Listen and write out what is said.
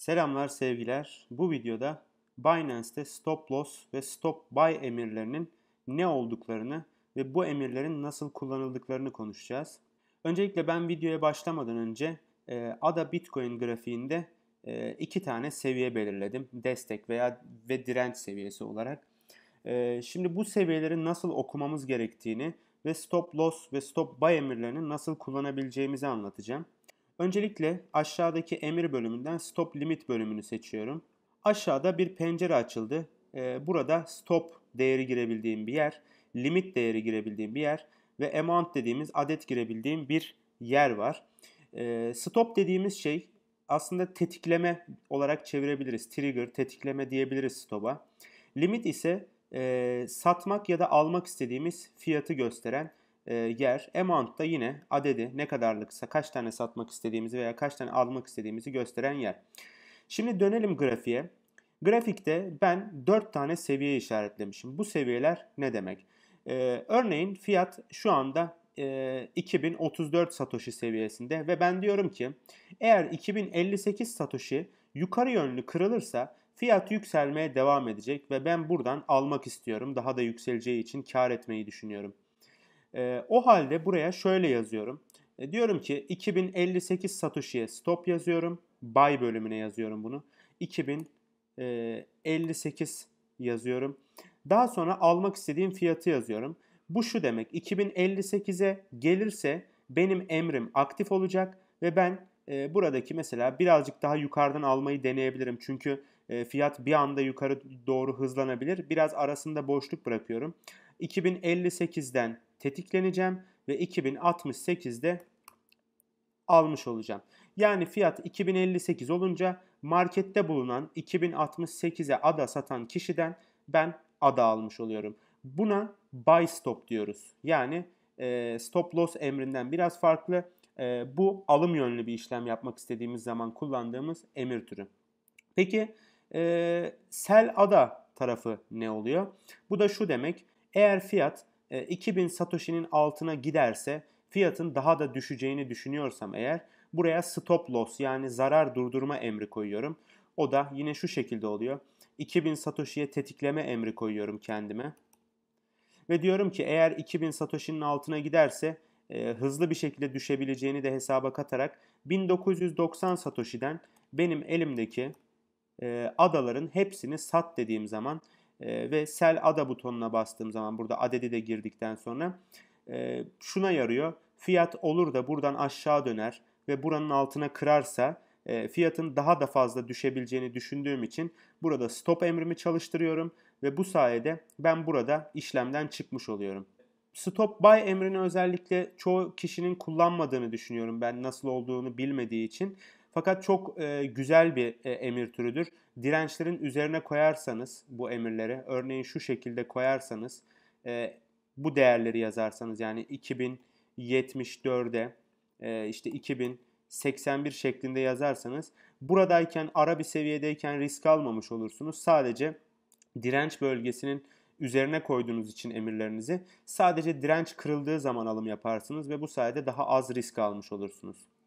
Selamlar sevgiler. Bu videoda Binance'te stop loss ve stop buy emirlerinin ne olduklarını ve bu emirlerin nasıl kullanıldıklarını konuşacağız. Öncelikle ben videoya başlamadan önce e, ADA Bitcoin grafiğinde e, iki tane seviye belirledim. Destek veya ve direnç seviyesi olarak. E, şimdi bu seviyeleri nasıl okumamız gerektiğini ve stop loss ve stop buy emirlerini nasıl kullanabileceğimizi anlatacağım. Öncelikle aşağıdaki emir bölümünden stop limit bölümünü seçiyorum. Aşağıda bir pencere açıldı. Ee, burada stop değeri girebildiğim bir yer, limit değeri girebildiğim bir yer ve amount dediğimiz adet girebildiğim bir yer var. Ee, stop dediğimiz şey aslında tetikleme olarak çevirebiliriz. Trigger, tetikleme diyebiliriz stop'a. Limit ise e, satmak ya da almak istediğimiz fiyatı gösteren e, yer. Amount da yine adedi ne kadarlıksa kaç tane satmak istediğimizi veya kaç tane almak istediğimizi gösteren yer. Şimdi dönelim grafiğe. Grafikte ben 4 tane seviye işaretlemişim. Bu seviyeler ne demek? Ee, örneğin fiyat şu anda e, 2034 satoshi seviyesinde ve ben diyorum ki eğer 2058 satoshi yukarı yönlü kırılırsa fiyat yükselmeye devam edecek ve ben buradan almak istiyorum. Daha da yükseleceği için kar etmeyi düşünüyorum. E, o halde buraya şöyle yazıyorum. E, diyorum ki 2058 Satoshi'ye stop yazıyorum. Buy bölümüne yazıyorum bunu. 2058 e, yazıyorum. Daha sonra almak istediğim fiyatı yazıyorum. Bu şu demek 2058'e gelirse benim emrim aktif olacak ve ben e, buradaki mesela birazcık daha yukarıdan almayı deneyebilirim. Çünkü e, fiyat bir anda yukarı doğru hızlanabilir. Biraz arasında boşluk bırakıyorum. 2058'den tetikleneceğim ve 2068'de almış olacağım. Yani fiyat 2058 olunca markette bulunan 2068'e ada satan kişiden ben ada almış oluyorum. Buna buy stop diyoruz. Yani e, stop loss emrinden biraz farklı. E, bu alım yönlü bir işlem yapmak istediğimiz zaman kullandığımız emir türü. Peki e, sell ada tarafı ne oluyor? Bu da şu demek. Eğer fiyat 2000 ee, Satoshi'nin altına giderse fiyatın daha da düşeceğini düşünüyorsam eğer buraya stop loss yani zarar durdurma emri koyuyorum. O da yine şu şekilde oluyor. 2000 Satoshi'ye tetikleme emri koyuyorum kendime. Ve diyorum ki eğer 2000 Satoshi'nin altına giderse e, hızlı bir şekilde düşebileceğini de hesaba katarak 1990 Satoshi'den benim elimdeki e, adaların hepsini sat dediğim zaman e, ve sell ada butonuna bastığım zaman burada adedi de girdikten sonra e, şuna yarıyor. Fiyat olur da buradan aşağı döner ve buranın altına kırarsa e, fiyatın daha da fazla düşebileceğini düşündüğüm için burada stop emrimi çalıştırıyorum ve bu sayede ben burada işlemden çıkmış oluyorum. Stop buy emrini özellikle çoğu kişinin kullanmadığını düşünüyorum ben nasıl olduğunu bilmediği için. Fakat çok e, güzel bir e, emir türüdür. Dirençlerin üzerine koyarsanız bu emirleri, örneğin şu şekilde koyarsanız e, bu değerleri yazarsanız yani 2074'e e, işte 2081 şeklinde yazarsanız buradayken ara bir seviyedeyken risk almamış olursunuz. Sadece direnç bölgesinin üzerine koyduğunuz için emirlerinizi sadece direnç kırıldığı zaman alım yaparsınız ve bu sayede daha az risk almış olursunuz.